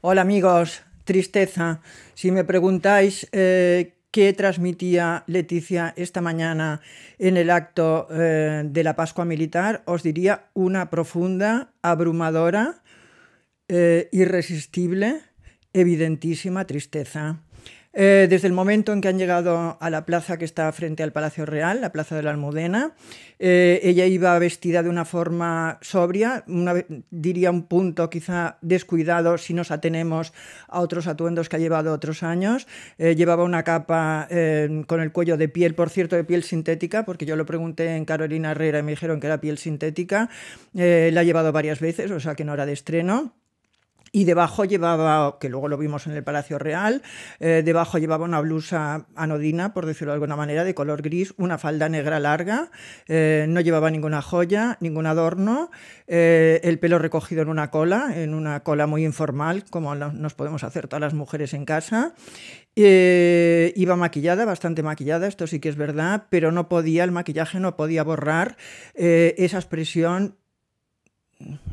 Hola amigos, tristeza. Si me preguntáis eh, qué transmitía Leticia esta mañana en el acto eh, de la Pascua Militar, os diría una profunda, abrumadora, eh, irresistible, evidentísima tristeza. Eh, desde el momento en que han llegado a la plaza que está frente al Palacio Real, la Plaza de la Almudena, eh, ella iba vestida de una forma sobria, diría un punto quizá descuidado si nos atenemos a otros atuendos que ha llevado otros años. Eh, llevaba una capa con el cuello de piel, por cierto, de piel sintética, porque yo lo pregunté en Carolina Herrera y me dijeron que era piel sintética. la ha llevado varias veces, o sea que no era de estreno. Y debajo llevaba, que luego lo vimos en el Palacio Real, eh, debajo llevaba una blusa anodina, por decirlo de alguna manera, de color gris, una falda negra larga, eh, no llevaba ninguna joya, ningún adorno, eh, el pelo recogido en una cola, en una cola muy informal, como nos podemos hacer todas las mujeres en casa. iba maquillada, bastante maquillada, esto sí que es verdad, pero no podía, el maquillaje no podía borrar esa expresión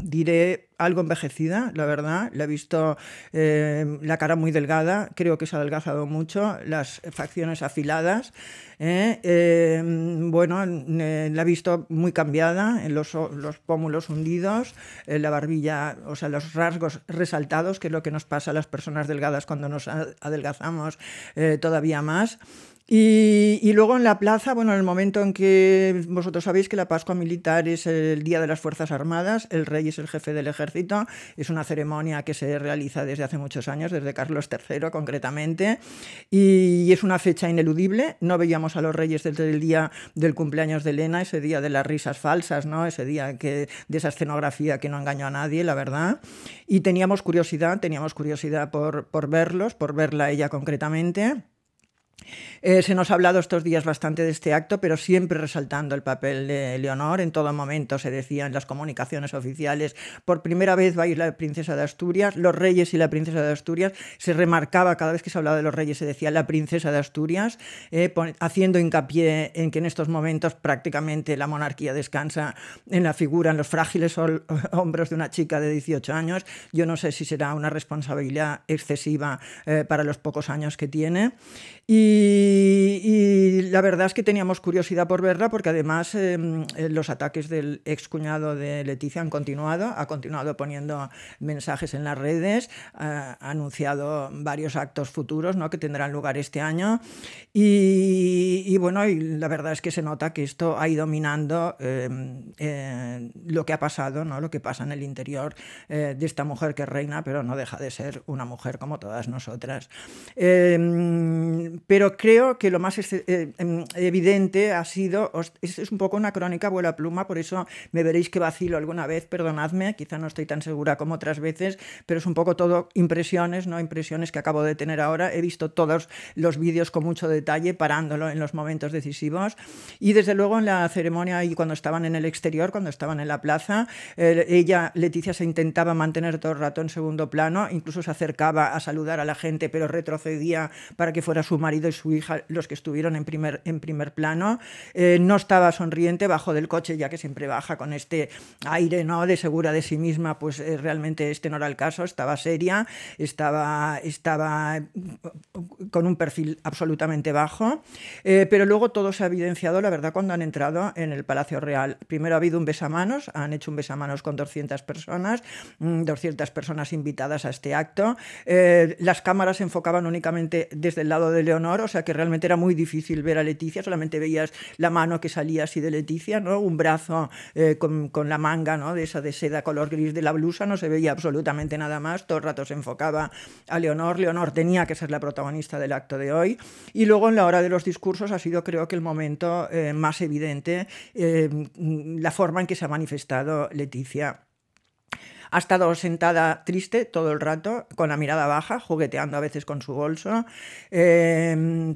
diré algo envejecida, la verdad. La he visto eh, la cara muy delgada, creo que se ha adelgazado mucho, las facciones afiladas. ¿eh? Eh, bueno, la he visto muy cambiada, los, los pómulos hundidos, la barbilla, o sea, los rasgos resaltados, que es lo que nos pasa a las personas delgadas cuando nos adelgazamos todavía más. Y, luego en la plaza, bueno, en el momento en que vosotros sabéis que la Pascua Militar es el Día de las Fuerzas Armadas, el rey es el jefe del ejército, es una ceremonia que se realiza desde hace muchos años, desde Carlos III concretamente, y, es una fecha ineludible. No veíamos a los reyes desde el día del cumpleaños de Elena, ese día de las risas falsas, ¿no? ese día que, de esa escenografía que no engañó a nadie, la verdad. Y teníamos curiosidad, teníamos curiosidad por verlos, por verla ella concretamente. Eh, se nos ha hablado estos días bastante de este acto, pero siempre resaltando el papel de Leonor. En todo momento se decía en las comunicaciones oficiales, por primera vez va a ir la princesa de Asturias, los reyes y la princesa de Asturias. Se remarcaba cada vez que se hablaba de los reyes, se decía la princesa de Asturias, eh, haciendo hincapié en que en estos momentos prácticamente la monarquía descansa en la figura, en los frágiles hombros de una chica de 18 años. Yo no sé si será una responsabilidad excesiva eh, para los pocos años que tiene. Y y, la verdad es que teníamos curiosidad por verla porque además em, eh, los ataques del excuñado de Leticia han continuado, ha continuado poniendo mensajes en las redes, ha anunciado varios actos futuros que tendrán lugar este año y, bueno, la verdad es que se nota que esto ha ido minando em, eh, lo que ha pasado, ¿no? lo que pasa en el interior eh, de esta mujer que reina, pero no deja de ser una mujer como todas nosotras. Pero em, pero creo que lo más este, eh, em, evidente ha sido, es un poco una crónica vuela pluma, por eso me veréis que vacilo alguna vez, perdonadme, quizá no estoy tan segura como otras veces, pero es un poco todo impresiones, ¿no? Impresiones que acabo de tener ahora. He visto todos los vídeos con mucho detalle, parándolo en los momentos decisivos. Y desde luego en la ceremonia y cuando estaban en el exterior, cuando estaban en la plaza, ella, Leticia, se intentaba mantener todo el rato en segundo plano, incluso se acercaba a saludar a la gente, pero retrocedía para que fuera su marido su hija los que estuvieron en primer, en primer plano. Eh, no estaba sonriente, bajo del coche, ya que siempre baja con este aire ¿no? de segura de sí misma, pues eh, realmente este no era el caso, estaba seria, estaba, estaba mm, con un perfil absolutamente bajo, eh, pero luego todo se ha evidenciado, la verdad, cuando han entrado en el Palacio Real. Primero ha habido un besamanos, han hecho un besamanos con 200 personas, 200 mm, personas invitadas a este acto. las cámaras se enfocaban únicamente desde el lado de Leonor, o sea que realmente era muy difícil ver a Leticia, solamente veías la mano que salía así de Leticia, ¿no? un brazo eh, con, la manga ¿no? de esa de seda color gris de la blusa, no se veía absolutamente nada más, todo el rato se enfocaba a Leonor, Leonor tenía que ser la protagonista del acto de hoy, y luego en la hora de los discursos ha sido creo que el momento eh, más evidente eh, la forma en que se ha manifestado Leticia. Ha estado sentada triste todo el rato, con la mirada baja, jugueteando a veces con su bolso. Em,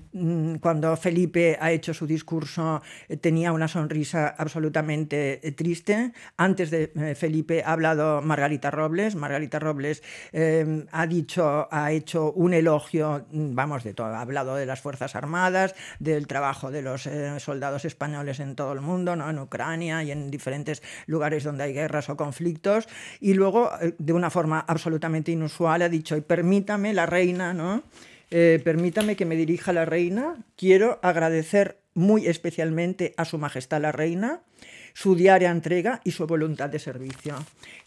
cuando Felipe ha hecho su discurso eh, tenía una sonrisa absolutamente eh, triste. Antes de eh, Felipe ha hablado Margarita Robles. Margarita Robles em, ha dicho, ha hecho un elogio, mm, vamos, de todo. Ha hablado de las Fuerzas Armadas, del trabajo de los soldados españoles en todo el mundo, ¿no? en Ucrania y en diferentes lugares donde hay guerras o conflictos. Y luego, eh, de una forma absolutamente inusual, ha dicho, permítame la reina, ¿no? Eh, permítame que me dirija la reina, quiero agradecer muy especialmente a Su Majestad la Reina su diaria entrega y su voluntad de servicio.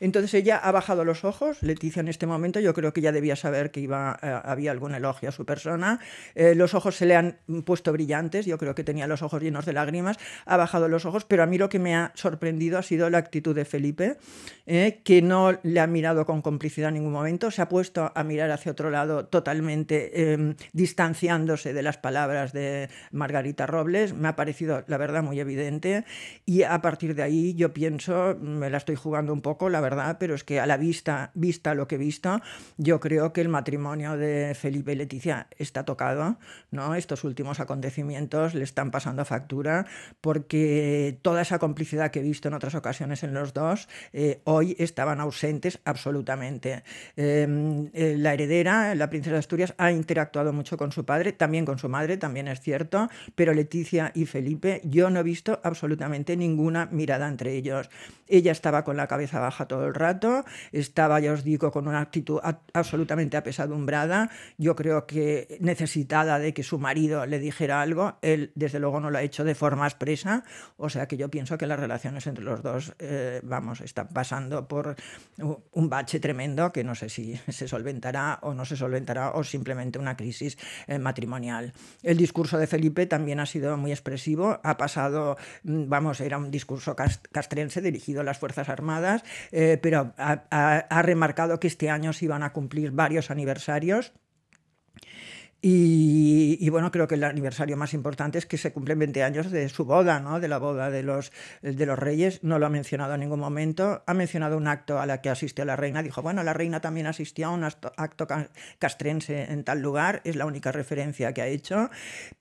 Entonces ella ha bajado los ojos, Leticia en este momento, yo creo que ya debía saber que iba, eh, había algún elogio a su persona, eh, los ojos se le han puesto brillantes, yo creo que tenía los ojos llenos de lágrimas, ha bajado los ojos, pero a mí lo que me ha sorprendido ha sido la actitud de Felipe, eh, que no le ha mirado con complicidad en ningún momento, se ha puesto a mirar hacia otro lado totalmente em, distanciándose de las palabras de Margarita Robles, me ha parecido la verdad muy evidente y a partir de ahí yo pienso, me la estoy jugando un poco, la verdad, pero es que a la vista, vista lo que he visto, yo creo que el matrimonio de Felipe y Leticia está tocado, ¿no? Estos últimos acontecimientos le están pasando factura porque toda esa complicidad que he visto en otras ocasiones en los dos, eh, hoy estaban ausentes absolutamente. Em, eh, la heredera, la princesa de Asturias, ha interactuado mucho con su padre, también con su madre, también es cierto, pero Leticia y Felipe, yo no he visto absolutamente ninguna mirada entre ellos. Ella estaba con la cabeza baja todo el rato, estaba, ya os digo, con una actitud absolutamente apesadumbrada, yo creo que necesitada de que su marido le dijera algo, él desde luego no lo ha hecho de forma expresa, o sea que yo pienso que las relaciones entre los dos, eh, vamos, están pasando por un bache tremendo que no sé si se solventará o no se solventará o simplemente una crisis eh, matrimonial. El discurso de Felipe también ha sido muy expresivo, ha pasado, mm, vamos, era un discurso curso castrense dirigido a las Fuerzas Armadas, eh, pero ha remarcado que este año se iban a cumplir varios aniversarios y, bueno, creo que el aniversario más importante es que se cumplen 20 años de su boda, ¿no? de la boda de los, de los reyes. No lo ha mencionado en ningún momento. Ha mencionado un acto a la que asistió la reina. Dijo, bueno, la reina también asistió a un acto castrense en tal lugar. Es la única referencia que ha hecho.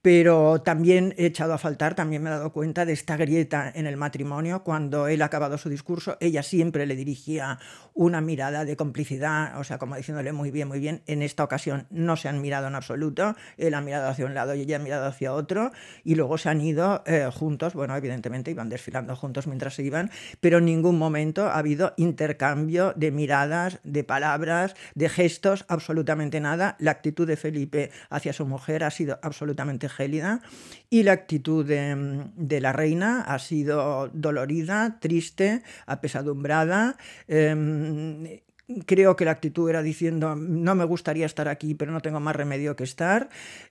Pero también he echado a faltar, también me he dado cuenta de esta grieta en el matrimonio. Cuando él ha acabado su discurso, ella siempre le dirigía una mirada de complicidad, o sea, como diciéndole muy bien, muy bien. En esta ocasión no se han mirado en absoluto él ha mirado hacia un lado y ella ha mirado hacia otro, y luego se han ido eh, juntos, bueno, evidentemente iban desfilando juntos mientras se iban, pero en ningún momento ha habido intercambio de miradas, de palabras, de gestos, absolutamente nada. La actitud de Felipe hacia su mujer ha sido absolutamente gélida y la actitud de, la reina ha sido dolorida, triste, apesadumbrada, em, creo que la actitud era diciendo no me gustaría estar aquí, pero no tengo más remedio que estar.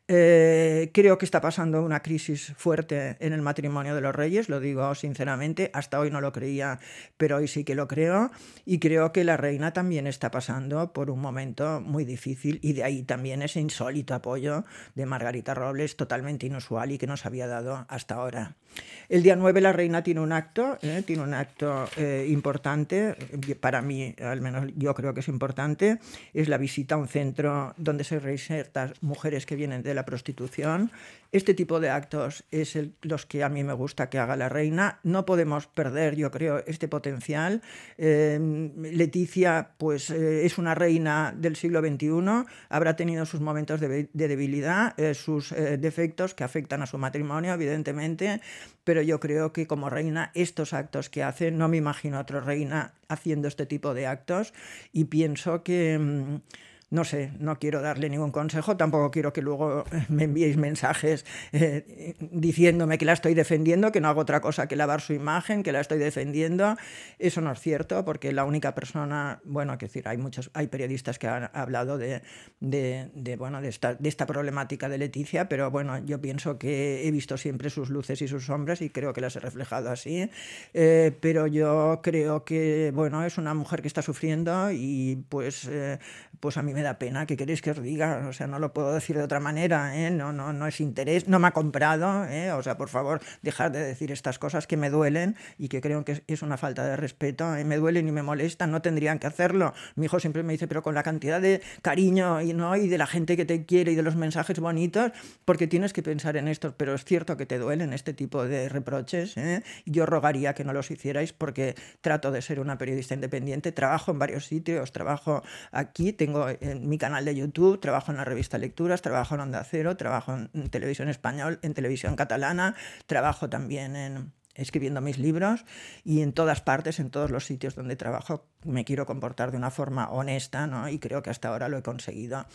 Eh, creo que está pasando una crisis fuerte en el matrimonio de los reyes, lo digo sinceramente, hasta hoy no lo creía, pero hoy sí que lo creo. Y creo que la reina también está pasando por un momento muy difícil y de ahí también ese insólito apoyo de Margarita Robles, totalmente inusual y que nos había dado hasta ahora. El día 9 la reina tiene un acto, eh, tiene un acto eh, importante, para mí al menos yo creo que es importante, es la visita a un centro donde se reinsertan mujeres que vienen de la prostitución. Este tipo de actos es los que a mí me gusta que haga la reina. No podemos perder, yo creo, este potencial. Em, Leticia, pues eh, es una reina del siglo XXI, habrá tenido sus momentos de, debilidad, eh, sus eh, defectos que afectan a su matrimonio, evidentemente, pero yo creo que como reina estos actos que hace, no me imagino a otra reina haciendo este tipo de actos y pienso que mm, no sé, no quiero darle ningún consejo, tampoco quiero que luego me enviéis mensajes eh, diciéndome que la estoy defendiendo, que no hago otra cosa que lavar su imagen, que la estoy defendiendo. Eso no es cierto, porque la única persona, bueno, que decir, hay muchos, hay periodistas que han hablado de, bueno, de esta, problemática de Leticia, pero bueno, yo pienso que he visto siempre sus luces y sus sombras y creo que las he reflejado así. Eh, pero yo creo que, bueno, es una mujer que está sufriendo y pues, eh, pues a mí me da pena, que queréis que os diga? O sea, no lo puedo decir de otra manera, ¿eh? no, no, no es interés, no me ha comprado, ¿eh? o sea, por favor, dejad de decir estas cosas que me duelen y que creo que es una falta de respeto, ¿eh? me duelen y me molestan, no tendrían que hacerlo. Mi hijo siempre me dice, pero con la cantidad de cariño y, ¿no? y de la gente que te quiere y de los mensajes bonitos, porque tienes que pensar en esto, pero es cierto que te duelen este tipo de reproches, yo rogaría que no los hicierais porque trato de ser una periodista independiente, trabajo en varios sitios, trabajo aquí, tengo en mi canal de YouTube, trabajo en la revista Lecturas, trabajo en Onda Cero, trabajo en Televisión Español, en Televisión Catalana, trabajo también en, escribiendo mis libros y en todas partes, en todos los sitios donde trabajo, me quiero comportar de una forma honesta ¿no? y creo que hasta ahora lo he conseguido.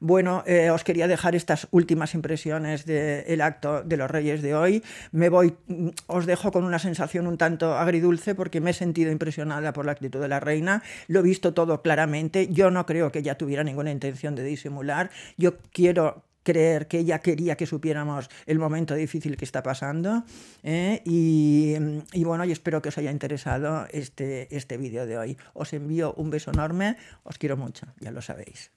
Bueno, eh, os quería dejar estas últimas impresiones del acto de los Reyes de hoy. Me voy, mm, os dejo con una sensación un tanto agridulce porque me he sentido impresionada por la actitud de la reina, lo he visto todo claramente, yo no creo que ella tuviera ninguna intención de disimular, yo quiero creer que ella quería que supiéramos el momento difícil que está pasando. ¿eh? Y, bueno, y espero que os haya interesado este, este vídeo de hoy. Os envío un beso enorme, os quiero mucho, ya lo sabéis.